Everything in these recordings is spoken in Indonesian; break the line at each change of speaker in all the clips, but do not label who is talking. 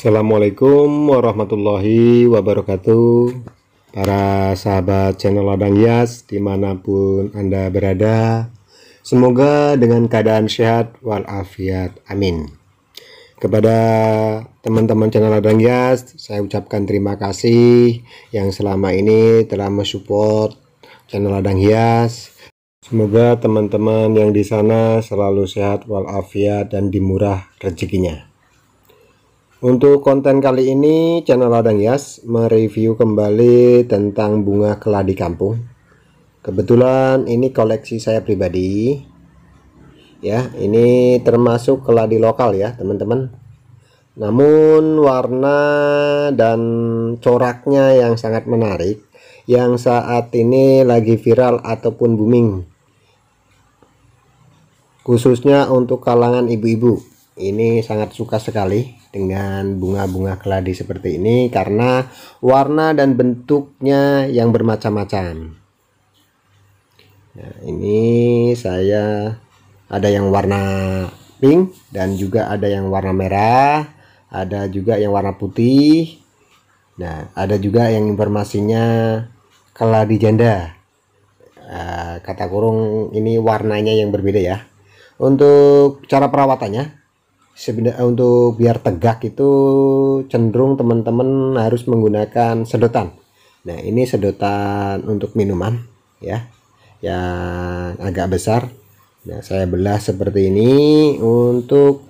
Assalamualaikum warahmatullahi wabarakatuh Para sahabat channel Abang Yas dimanapun Anda berada Semoga dengan keadaan sehat walafiat amin Kepada teman-teman channel ladang Yas Saya ucapkan terima kasih Yang selama ini telah mensupport channel Ladang Hias Semoga teman-teman yang di sana selalu sehat walafiat dan dimurah rezekinya. Untuk konten kali ini channel Ladang Yas mereview kembali tentang bunga keladi kampung. Kebetulan ini koleksi saya pribadi. Ya, ini termasuk keladi lokal ya, teman-teman. Namun warna dan coraknya yang sangat menarik yang saat ini lagi viral ataupun booming. Khususnya untuk kalangan ibu-ibu. Ini sangat suka sekali dengan bunga-bunga keladi seperti ini karena warna dan bentuknya yang bermacam-macam. Nah, ini saya ada yang warna pink dan juga ada yang warna merah, ada juga yang warna putih. Nah, ada juga yang informasinya keladi janda. Uh, kata kurung ini warnanya yang berbeda ya. Untuk cara perawatannya sebenarnya untuk biar tegak itu cenderung teman-teman harus menggunakan sedotan. Nah, ini sedotan untuk minuman ya. Yang agak besar. Nah, saya belah seperti ini untuk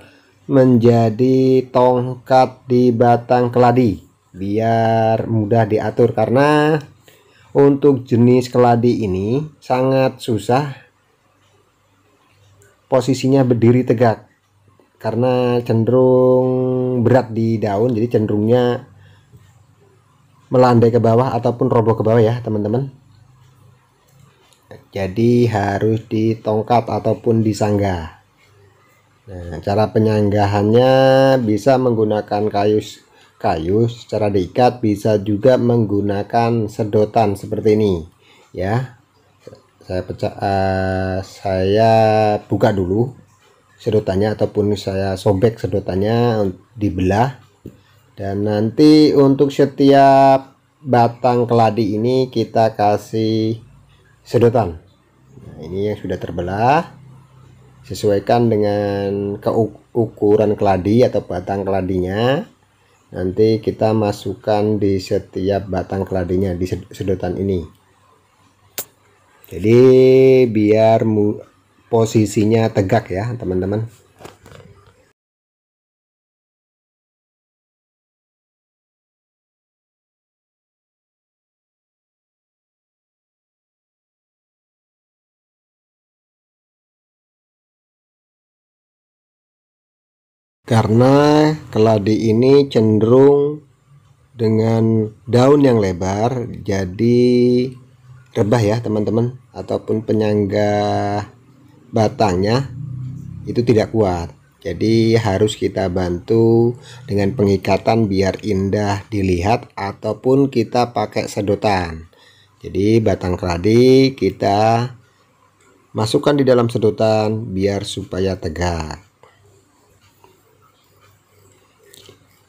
menjadi tongkat di batang keladi biar mudah diatur karena untuk jenis keladi ini sangat susah posisinya berdiri tegak karena cenderung berat di daun jadi cenderungnya melandai ke bawah ataupun roboh ke bawah ya teman-teman jadi harus ditongkat ataupun disanggah nah cara penyanggahannya bisa menggunakan kayu kayu secara diikat bisa juga menggunakan sedotan seperti ini ya saya pecah eh, uh, saya buka dulu sedotannya ataupun saya sobek sedotannya dibelah dan nanti untuk setiap batang keladi ini kita kasih sedotan nah, ini yang sudah terbelah sesuaikan dengan ukuran keladi atau batang keladinya nanti kita masukkan di setiap batang keladinya di sedotan ini jadi biar posisinya tegak ya teman-teman karena keladi ini cenderung dengan daun yang lebar jadi rebah ya teman-teman ataupun penyangga batangnya itu tidak kuat jadi harus kita bantu dengan pengikatan biar indah dilihat ataupun kita pakai sedotan jadi batang keladi kita masukkan di dalam sedotan biar supaya tegak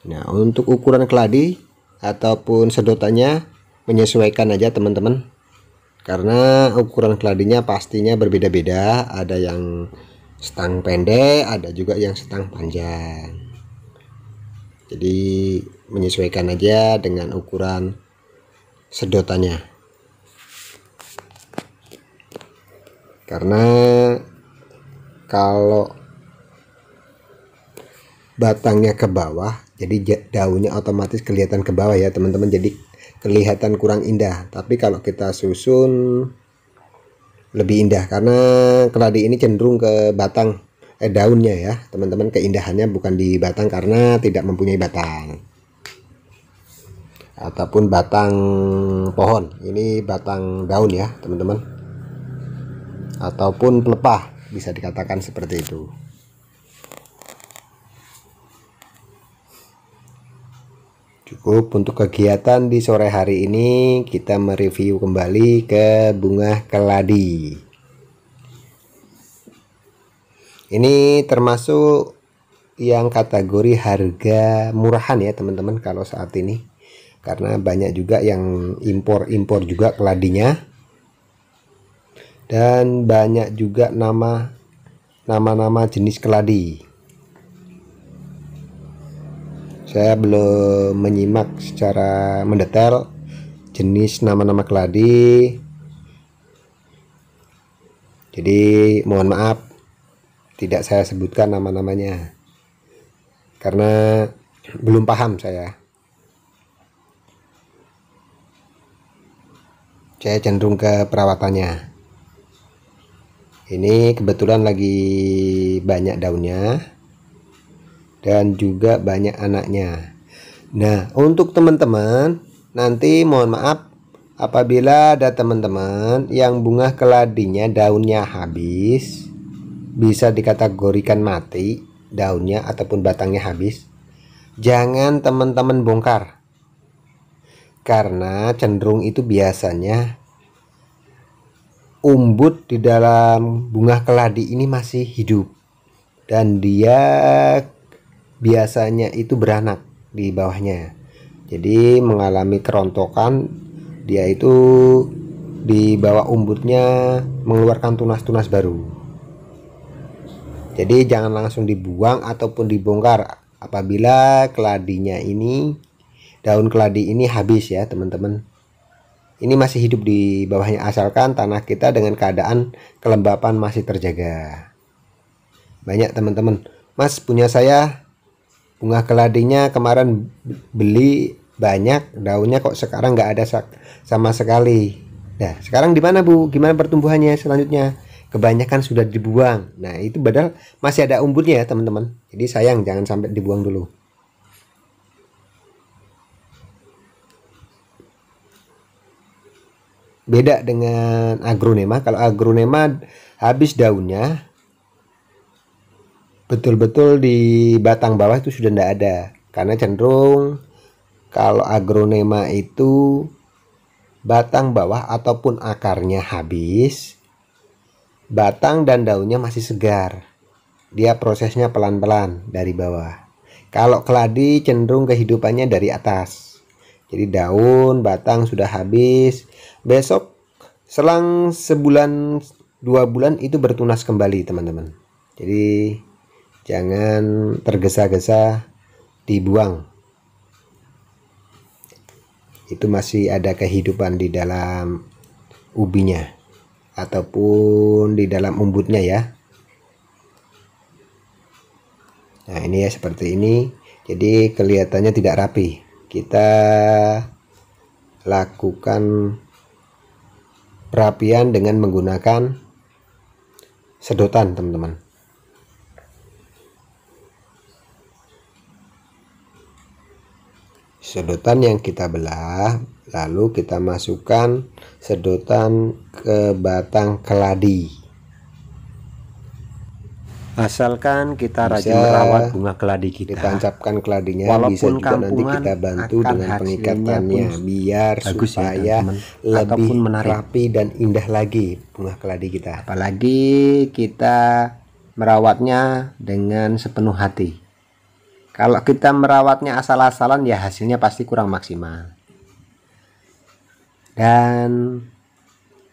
nah untuk ukuran keladi ataupun sedotannya menyesuaikan aja teman-teman karena ukuran keladinya pastinya berbeda-beda ada yang setang pendek ada juga yang setang panjang jadi menyesuaikan aja dengan ukuran sedotannya karena kalau batangnya ke bawah jadi daunnya otomatis kelihatan ke bawah ya teman-teman jadi kelihatan kurang indah tapi kalau kita susun lebih indah karena keladi ini cenderung ke batang eh daunnya ya teman-teman keindahannya bukan di batang karena tidak mempunyai batang ataupun batang pohon ini batang daun ya teman-teman ataupun pelepah bisa dikatakan seperti itu Cukup untuk kegiatan di sore hari ini kita mereview kembali ke bunga keladi. Ini termasuk yang kategori harga murahan ya teman-teman kalau saat ini. Karena banyak juga yang impor-impor juga keladinya. Dan banyak juga nama nama-nama jenis keladi saya belum menyimak secara mendetail jenis nama-nama keladi jadi mohon maaf tidak saya sebutkan nama-namanya karena belum paham saya saya cenderung ke perawatannya ini kebetulan lagi banyak daunnya dan juga banyak anaknya. Nah, untuk teman-teman, nanti mohon maaf apabila ada teman-teman yang bunga keladinya daunnya habis, bisa dikategorikan mati daunnya ataupun batangnya habis. Jangan teman-teman bongkar. Karena cenderung itu biasanya umbut di dalam bunga keladi ini masih hidup dan dia biasanya itu beranak di bawahnya jadi mengalami kerontokan dia itu di bawah umbutnya mengeluarkan tunas-tunas baru jadi jangan langsung dibuang ataupun dibongkar apabila keladinya ini daun keladi ini habis ya teman-teman ini masih hidup di bawahnya asalkan tanah kita dengan keadaan kelembapan masih terjaga banyak teman-teman mas punya saya bunga keladinya kemarin beli banyak daunnya kok sekarang nggak ada sama sekali nah sekarang di mana bu gimana pertumbuhannya selanjutnya kebanyakan sudah dibuang nah itu padahal masih ada umbutnya ya teman-teman jadi sayang jangan sampai dibuang dulu beda dengan agronema kalau agronema habis daunnya betul-betul di batang bawah itu sudah tidak ada karena cenderung kalau agronema itu batang bawah ataupun akarnya habis batang dan daunnya masih segar dia prosesnya pelan-pelan dari bawah kalau keladi cenderung kehidupannya dari atas jadi daun batang sudah habis besok selang sebulan dua bulan itu bertunas kembali teman-teman jadi jangan tergesa-gesa dibuang itu masih ada kehidupan di dalam ubinya ataupun di dalam umbutnya ya nah ini ya seperti ini jadi kelihatannya tidak rapi kita lakukan perapian dengan menggunakan sedotan teman-teman Sedotan yang kita belah lalu kita masukkan sedotan ke batang keladi. Asalkan kita bisa rajin merawat bunga keladi kita. Ditancapkan keladinya Walaupun bisa juga nanti kita bantu dengan pengikatannya biar bagus ya, supaya ya, teman -teman. lebih menarik. rapi dan indah lagi bunga keladi kita. Apalagi kita merawatnya dengan sepenuh hati. Kalau kita merawatnya asal-asalan ya hasilnya pasti kurang maksimal. Dan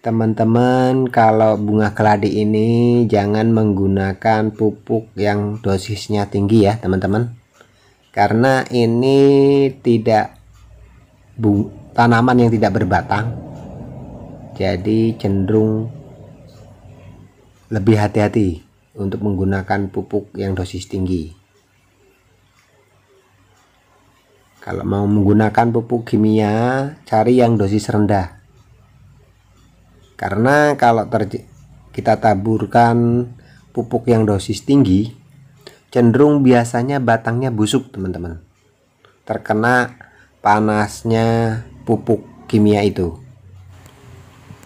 teman-teman kalau bunga keladi ini jangan menggunakan pupuk yang dosisnya tinggi ya teman-teman. Karena ini tidak tanaman yang tidak berbatang. Jadi cenderung lebih hati-hati untuk menggunakan pupuk yang dosis tinggi. Kalau mau menggunakan pupuk kimia, cari yang dosis rendah. Karena kalau kita taburkan pupuk yang dosis tinggi, cenderung biasanya batangnya busuk, teman-teman. Terkena panasnya pupuk kimia itu.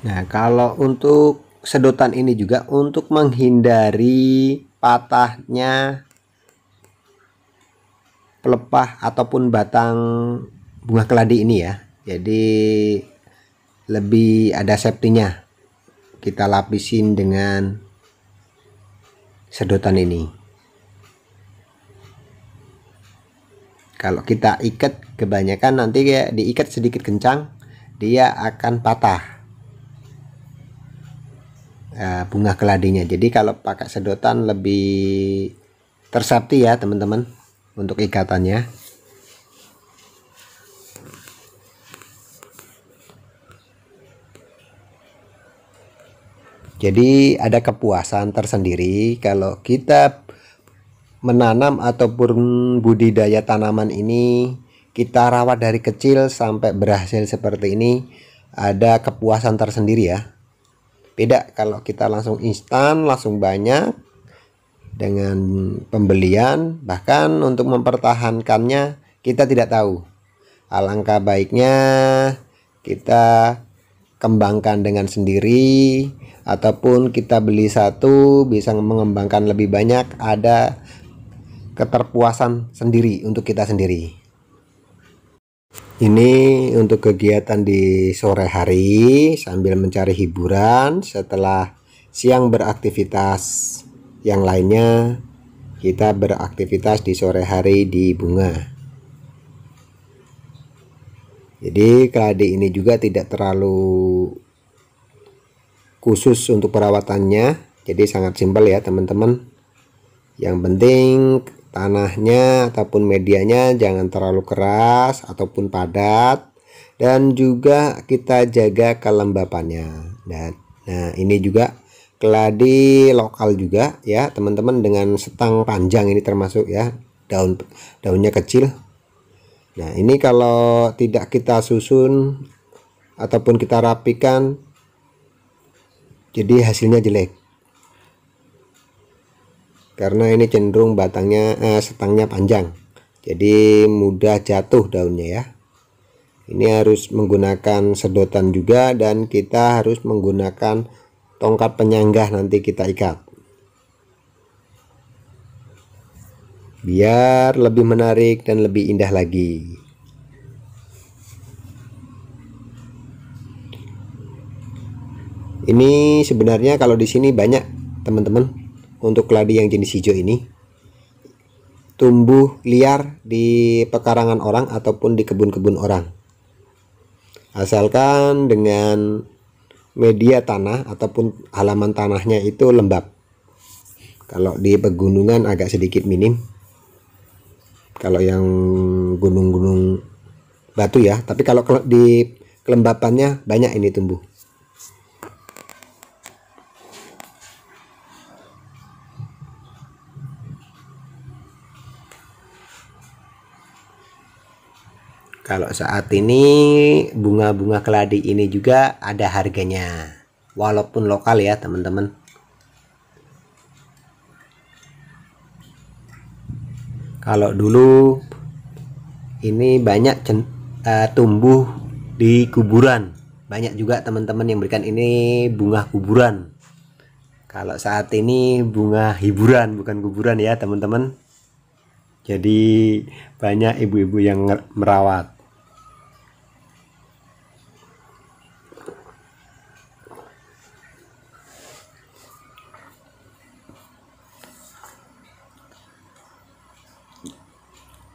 Nah, kalau untuk sedotan ini juga untuk menghindari patahnya pelepah ataupun batang bunga keladi ini ya jadi lebih ada safety-nya kita lapisin dengan sedotan ini kalau kita ikat kebanyakan nanti ya diikat sedikit kencang dia akan patah eh, bunga keladinya jadi kalau pakai sedotan lebih tersafti ya teman-teman untuk ikatannya Jadi ada kepuasan tersendiri kalau kita menanam ataupun budidaya tanaman ini kita rawat dari kecil sampai berhasil seperti ini ada kepuasan tersendiri ya. Beda kalau kita langsung instan, langsung banyak dengan pembelian, bahkan untuk mempertahankannya kita tidak tahu. Alangkah baiknya kita kembangkan dengan sendiri ataupun kita beli satu bisa mengembangkan lebih banyak ada keterpuasan sendiri untuk kita sendiri ini untuk kegiatan di sore hari sambil mencari hiburan setelah siang beraktivitas yang lainnya kita beraktivitas di sore hari di bunga. Jadi keladi ini juga tidak terlalu khusus untuk perawatannya. Jadi sangat simpel ya teman-teman. Yang penting tanahnya ataupun medianya jangan terlalu keras ataupun padat dan juga kita jaga kelembapannya. Dan nah ini juga keladi lokal juga ya teman-teman dengan setang panjang ini termasuk ya daun daunnya kecil nah ini kalau tidak kita susun ataupun kita rapikan jadi hasilnya jelek karena ini cenderung batangnya eh, setangnya panjang jadi mudah jatuh daunnya ya ini harus menggunakan sedotan juga dan kita harus menggunakan tongkat penyanggah nanti kita ikat biar lebih menarik dan lebih indah lagi ini sebenarnya kalau di sini banyak teman-teman untuk keladi yang jenis hijau ini tumbuh liar di pekarangan orang ataupun di kebun-kebun orang asalkan dengan media tanah ataupun halaman tanahnya itu lembab. Kalau di pegunungan agak sedikit minim. Kalau yang gunung-gunung batu ya, tapi kalau di kelembapannya banyak ini tumbuh. kalau saat ini bunga-bunga keladi ini juga ada harganya walaupun lokal ya teman-teman kalau dulu ini banyak uh, tumbuh di kuburan banyak juga teman-teman yang berikan ini bunga kuburan kalau saat ini bunga hiburan bukan kuburan ya teman-teman jadi banyak ibu-ibu yang merawat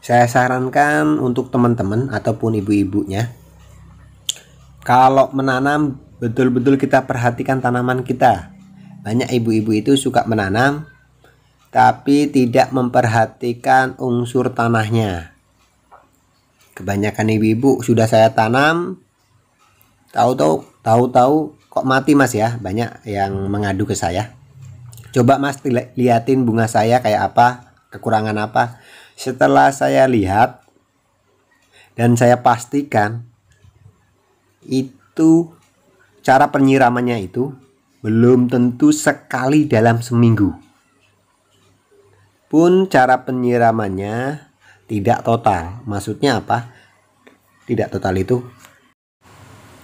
saya sarankan untuk teman-teman ataupun ibu-ibunya kalau menanam betul-betul kita perhatikan tanaman kita banyak ibu-ibu itu suka menanam tapi tidak memperhatikan unsur tanahnya kebanyakan ibu-ibu sudah saya tanam tahu-tahu tahu-tahu kok mati mas ya banyak yang mengadu ke saya coba mas liatin bunga saya kayak apa kekurangan apa setelah saya lihat dan saya pastikan itu cara penyiramannya itu belum tentu sekali dalam seminggu. Pun cara penyiramannya tidak total. Maksudnya apa? Tidak total itu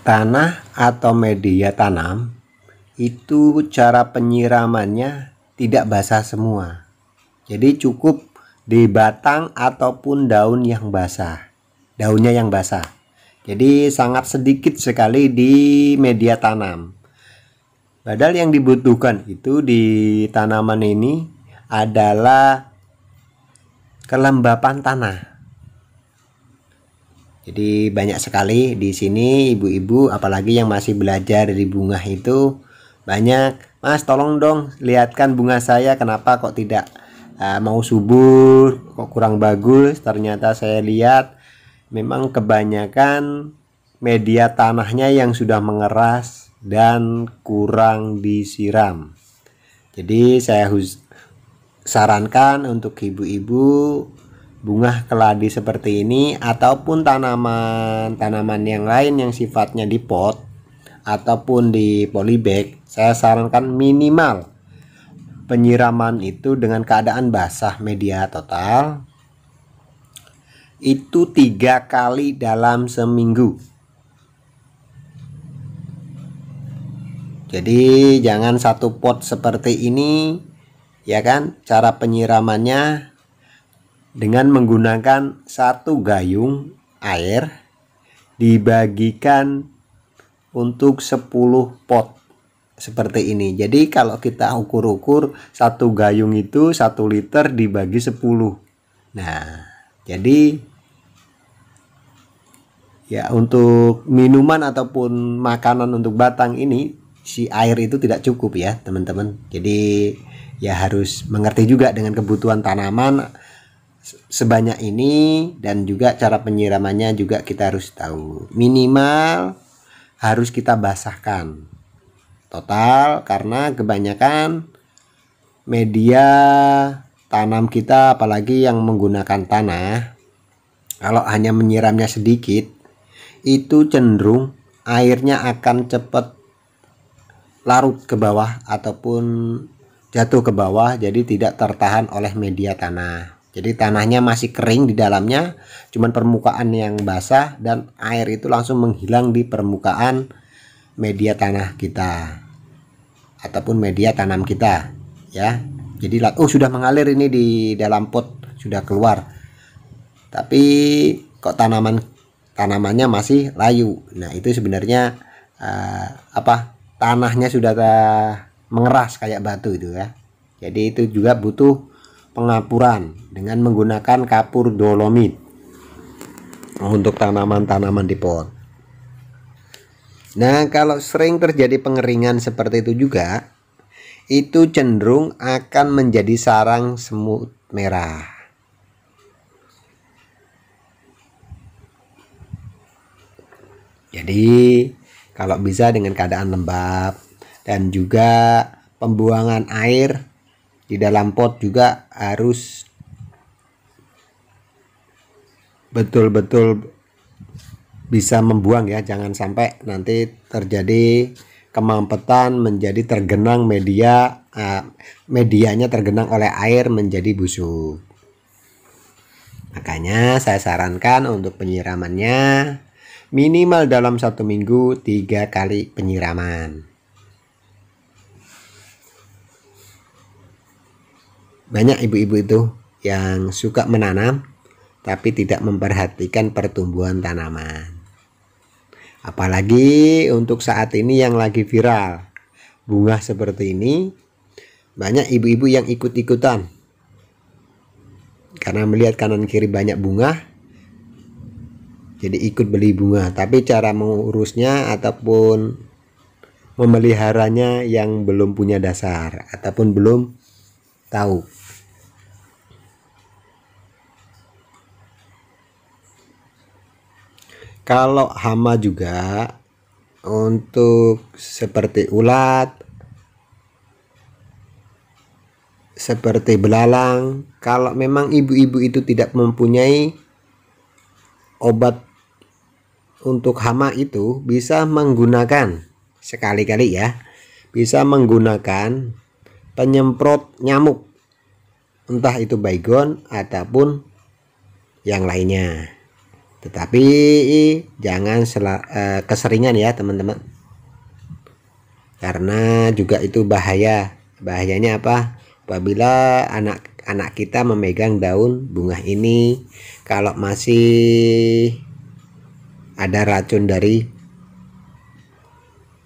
tanah atau media tanam itu cara penyiramannya tidak basah semua. Jadi cukup di batang ataupun daun yang basah. Daunnya yang basah. Jadi sangat sedikit sekali di media tanam. Padahal yang dibutuhkan itu di tanaman ini adalah kelembapan tanah. Jadi banyak sekali di sini ibu-ibu apalagi yang masih belajar di bunga itu banyak, "Mas, tolong dong lihatkan bunga saya kenapa kok tidak Ah, mau subur kok kurang bagus ternyata saya lihat memang kebanyakan media tanahnya yang sudah mengeras dan kurang disiram jadi saya sarankan untuk ibu-ibu bunga keladi seperti ini ataupun tanaman-tanaman yang lain yang sifatnya di pot ataupun di polybag saya sarankan minimal penyiraman itu dengan keadaan basah media total itu tiga kali dalam seminggu. Jadi jangan satu pot seperti ini ya kan cara penyiramannya dengan menggunakan satu gayung air dibagikan untuk 10 pot seperti ini. Jadi kalau kita ukur-ukur satu gayung itu satu liter dibagi 10. Nah, jadi ya untuk minuman ataupun makanan untuk batang ini si air itu tidak cukup ya, teman-teman. Jadi ya harus mengerti juga dengan kebutuhan tanaman sebanyak ini dan juga cara penyiramannya juga kita harus tahu. Minimal harus kita basahkan total karena kebanyakan media tanam kita apalagi yang menggunakan tanah kalau hanya menyiramnya sedikit itu cenderung airnya akan cepat larut ke bawah ataupun jatuh ke bawah jadi tidak tertahan oleh media tanah jadi tanahnya masih kering di dalamnya cuman permukaan yang basah dan air itu langsung menghilang di permukaan media tanah kita ataupun media tanam kita ya jadi oh sudah mengalir ini di dalam pot sudah keluar tapi kok tanaman tanamannya masih layu nah itu sebenarnya uh, apa tanahnya sudah mengeras kayak batu itu ya jadi itu juga butuh pengapuran dengan menggunakan kapur dolomit untuk tanaman-tanaman di pot Nah, kalau sering terjadi pengeringan seperti itu juga, itu cenderung akan menjadi sarang semut merah. Jadi, kalau bisa dengan keadaan lembab dan juga pembuangan air di dalam pot juga harus betul-betul bisa membuang ya jangan sampai nanti terjadi kemampetan menjadi tergenang media uh, medianya tergenang oleh air menjadi busuk makanya saya sarankan untuk penyiramannya minimal dalam satu minggu tiga kali penyiraman banyak ibu-ibu itu yang suka menanam tapi tidak memperhatikan pertumbuhan tanaman Apalagi untuk saat ini yang lagi viral. Bunga seperti ini banyak ibu-ibu yang ikut-ikutan. Karena melihat kanan kiri banyak bunga, jadi ikut beli bunga tapi cara mengurusnya ataupun memeliharanya yang belum punya dasar ataupun belum tahu kalau hama juga untuk seperti ulat seperti belalang kalau memang ibu-ibu itu tidak mempunyai obat untuk hama itu bisa menggunakan sekali-kali ya bisa menggunakan penyemprot nyamuk entah itu baygon ataupun yang lainnya tetapi jangan sel- uh, eh, keseringan ya teman-teman. Karena juga itu bahaya. Bahayanya apa? Apabila anak-anak kita memegang daun bunga ini kalau masih ada racun dari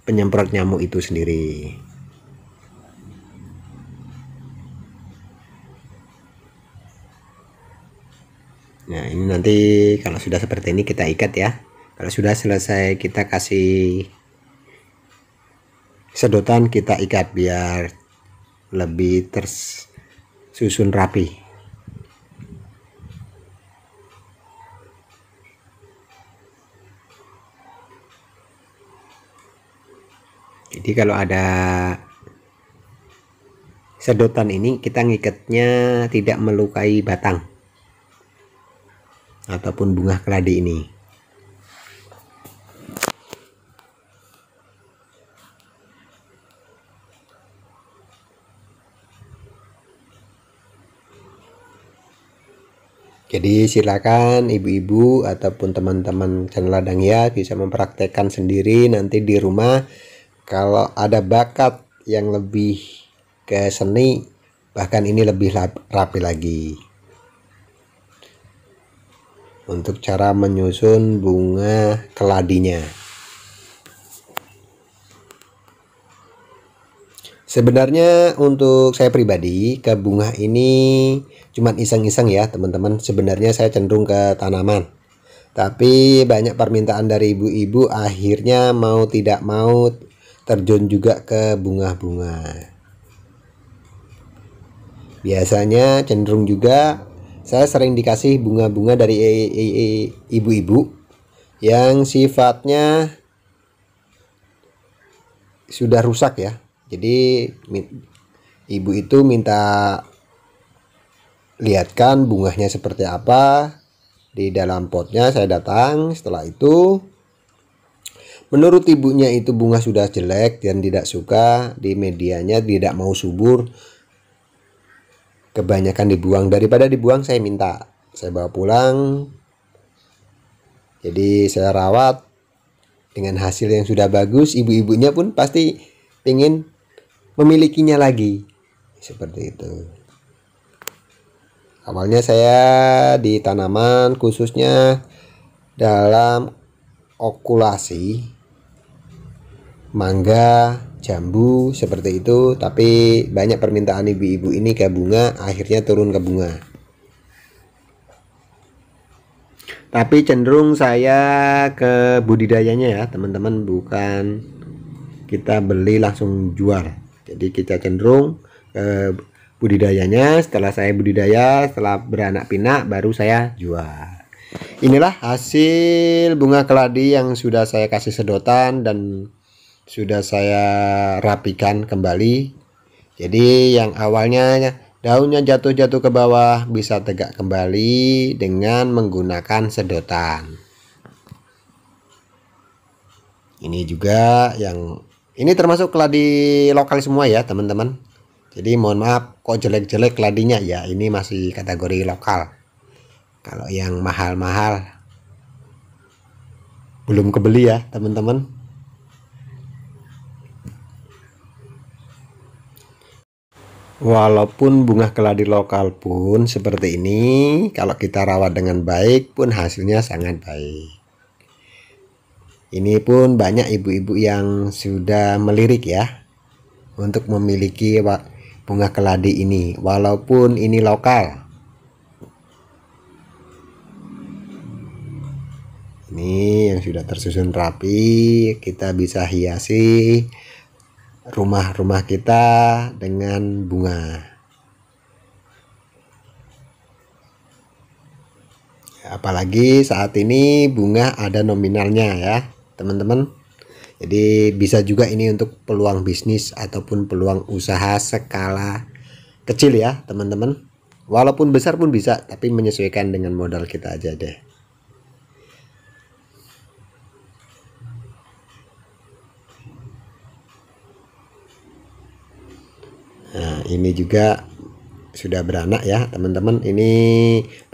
penyemprot nyamuk itu sendiri. Nah ini nanti kalau sudah seperti ini kita ikat ya. Kalau sudah selesai kita kasih sedotan kita ikat biar lebih tersusun rapi. Jadi kalau ada sedotan ini kita ngikatnya tidak melukai batang ataupun bunga keladi ini. Jadi silakan ibu-ibu ataupun teman-teman channel ladang ya bisa mempraktekkan sendiri nanti di rumah kalau ada bakat yang lebih ke seni bahkan ini lebih rapi lagi untuk cara menyusun bunga keladinya. Sebenarnya untuk saya pribadi ke bunga ini cuma iseng-iseng ya teman-teman. Sebenarnya saya cenderung ke tanaman. Tapi banyak permintaan dari ibu-ibu akhirnya mau tidak mau terjun juga ke bunga-bunga. Biasanya cenderung juga saya sering dikasih bunga-bunga dari ibu-ibu yang sifatnya sudah rusak ya. Jadi ibu itu minta lihatkan bunganya seperti apa di dalam potnya saya datang setelah itu menurut ibunya itu bunga sudah jelek dan tidak suka di medianya tidak mau subur kebanyakan dibuang daripada dibuang saya minta saya bawa pulang jadi saya rawat dengan hasil yang sudah bagus ibu-ibunya pun pasti ingin memilikinya lagi seperti itu awalnya saya di tanaman khususnya dalam okulasi mangga jambu seperti itu tapi banyak permintaan ibu-ibu ini ke bunga akhirnya turun ke bunga tapi cenderung saya ke budidayanya ya teman-teman bukan kita beli langsung jual jadi kita cenderung ke budidayanya setelah saya budidaya setelah beranak pinak baru saya jual inilah hasil bunga keladi yang sudah saya kasih sedotan dan sudah saya rapikan kembali jadi yang awalnya ya, daunnya jatuh-jatuh ke bawah bisa tegak kembali dengan menggunakan sedotan ini juga yang ini termasuk keladi lokal semua ya teman-teman jadi mohon maaf kok jelek-jelek keladinya ya ini masih kategori lokal kalau yang mahal-mahal belum kebeli ya teman-teman Walaupun bunga keladi lokal pun seperti ini, kalau kita rawat dengan baik pun hasilnya sangat baik. Ini pun banyak ibu-ibu yang sudah melirik ya untuk memiliki bunga keladi ini, walaupun ini lokal. Ini yang sudah tersusun rapi, kita bisa hiasi rumah-rumah kita dengan bunga. Apalagi saat ini bunga ada nominalnya ya, teman-teman. Jadi bisa juga ini untuk peluang bisnis ataupun peluang usaha skala kecil ya, teman-teman. Walaupun besar pun bisa, tapi menyesuaikan dengan modal kita aja deh. ini juga sudah beranak ya teman-teman ini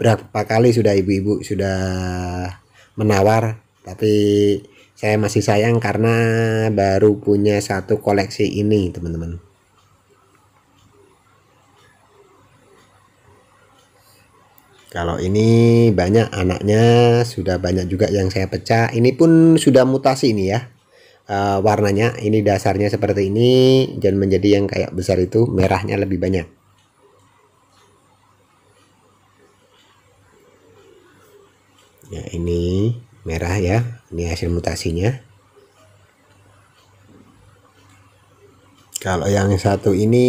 berapa kali sudah ibu-ibu sudah menawar tapi saya masih sayang karena baru punya satu koleksi ini teman-teman kalau ini banyak anaknya sudah banyak juga yang saya pecah ini pun sudah mutasi ini ya uh, warnanya ini dasarnya seperti ini dan menjadi yang kayak besar itu merahnya lebih banyak ya ini merah ya ini hasil mutasinya kalau yang satu ini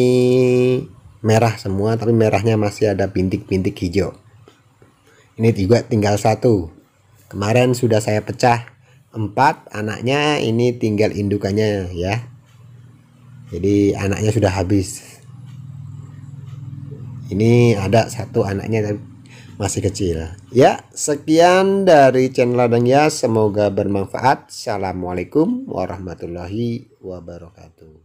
merah semua tapi merahnya masih ada bintik-bintik hijau ini juga tinggal satu kemarin sudah saya pecah 4 anaknya ini tinggal indukannya ya jadi anaknya sudah habis ini ada satu anaknya masih kecil ya sekian dari channel Adang ya semoga bermanfaat assalamualaikum warahmatullahi wabarakatuh